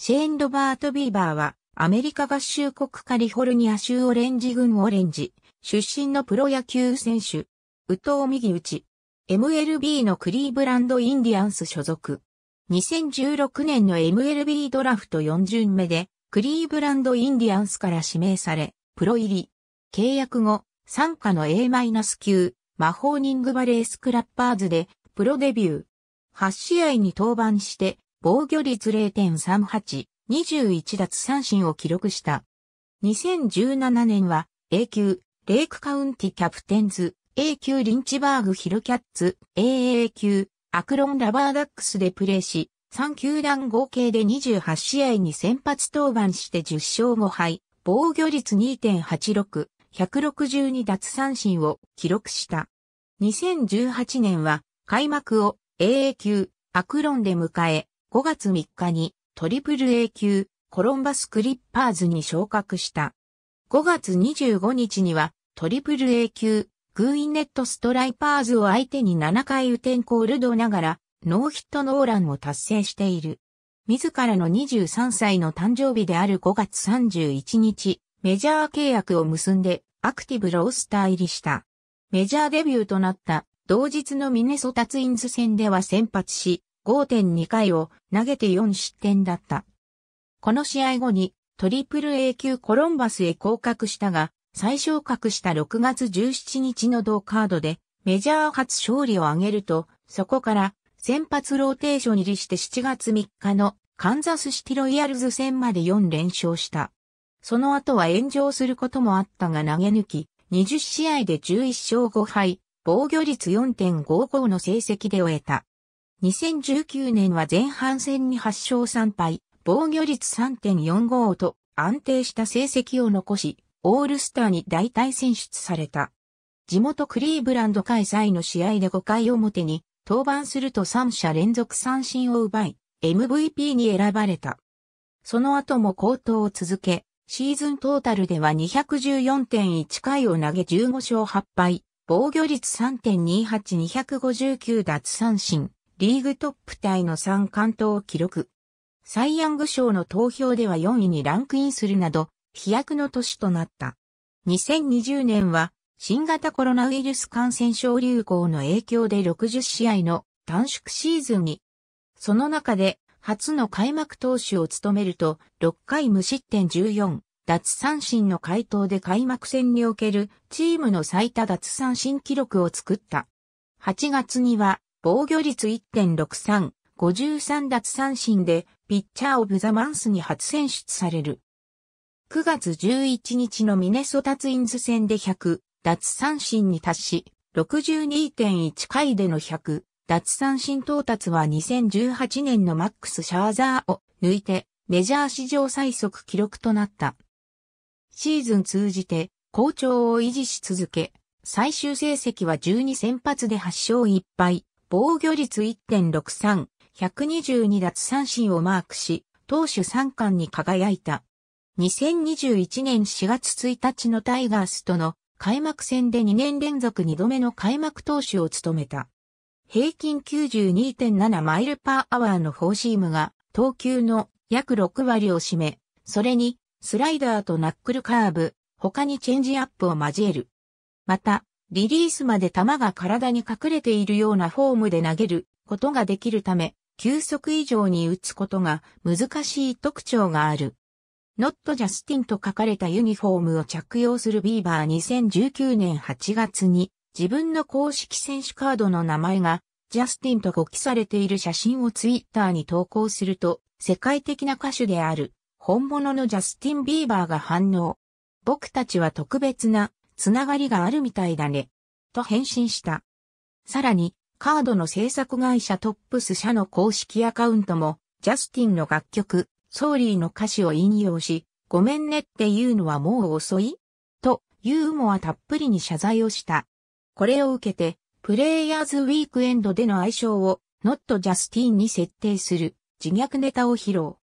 シェーン・ロバート・ビーバーは、アメリカ合衆国カリフォルニア州オレンジ郡オレンジ、出身のプロ野球選手、宇藤右打ち、MLB のクリーブランド・インディアンス所属。2016年の MLB ドラフト4巡目で、クリーブランド・インディアンスから指名され、プロ入り。契約後、参加の A- 9マホーニングバレースクラッパーズで、プロデビュー。8試合に登板して、防御率0.38、21奪三振を記録した。2017年は A 級、レイクカウンティキャプテンズ、A 級リンチバーグヒルキャッツ、AA 級、アクロンラバーダックスでプレーし、3球団合計で28試合に先発登板して10勝5敗、防御率2.86、162奪三振を記録した。2018年は開幕を AA 級アクロンで迎え、5月3日にトリプル A 級コロンバスクリッパーズに昇格した。5月25日にはトリプル A 級グーインネットストライパーズを相手に7回雨天コールドながらノーヒットノーランを達成している。自らの23歳の誕生日である5月31日、メジャー契約を結んでアクティブロースター入りした。メジャーデビューとなった同日のミネソタツインズ戦では先発し、5.2回を投げて4失点だった。この試合後にトリプル A 級コロンバスへ降格したが、最昇格した6月17日の同カードでメジャー初勝利を挙げると、そこから先発ローテーション入りして7月3日のカンザスシティロイヤルズ戦まで4連勝した。その後は炎上することもあったが投げ抜き、20試合で11勝5敗、防御率4.55の成績で終えた。2019年は前半戦に8勝3敗、防御率3.45と安定した成績を残し、オールスターに大体選出された。地元クリーブランド開催の試合で5回表に登板すると3者連続三振を奪い、MVP に選ばれた。その後も高騰を続け、シーズントータルでは214.1回を投げ15勝8敗、防御率3.28、259奪三振、リーグトップタイの3関東を記録。サイヤング賞の投票では4位にランクインするなど、飛躍の年となった。2020年は、新型コロナウイルス感染症流行の影響で60試合の短縮シーズンに、その中で初の開幕投手を務めると、6回無失点14、脱三振の回答で開幕戦におけるチームの最多脱三振記録を作った。8月には防御率1.63、53奪三振で、ピッチャーオブザマンスに初選出される。9月11日のミネソタツインズ戦で100、奪三振に達し、62.1回での100、奪三振到達は2018年のマックス・シャーザーを抜いて、メジャー史上最速記録となった。シーズン通じて、好調を維持し続け、最終成績は12先発で8勝1敗、防御率1.63、122奪三振をマークし、投手三冠に輝いた。2021年4月1日のタイガースとの開幕戦で2年連続2度目の開幕投手を務めた。平均92.7マイルパーアワーのフォーシームが投球の約6割を占め、それにスライダーとナックルカーブ、他にチェンジアップを交える。また、リリースまで球が体に隠れているようなフォームで投げることができるため、球速以上に打つことが難しい特徴がある。ノットジャスティンと書かれたユニフォームを着用するビーバー2019年8月に自分の公式選手カードの名前がジャスティンと記されている写真をツイッターに投稿すると世界的な歌手である本物のジャスティン・ビーバーが反応。僕たちは特別なつながりがあるみたいだね。と返信した。さらに、カードの制作会社トップス社の公式アカウントも、ジャスティンの楽曲、ソーリーの歌詞を引用し、ごめんねっていうのはもう遅いと、ユーモアたっぷりに謝罪をした。これを受けて、プレイヤーズウィークエンドでの愛称を、ノットジャスティンに設定する自虐ネタを披露。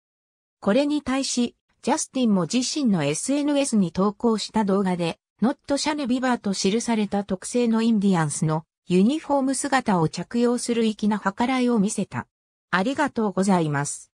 これに対し、ジャスティンも自身の SNS に投稿した動画で、ノットシャネビバーと記された特製のインディアンスのユニフォーム姿を着用する粋な計らいを見せた。ありがとうございます。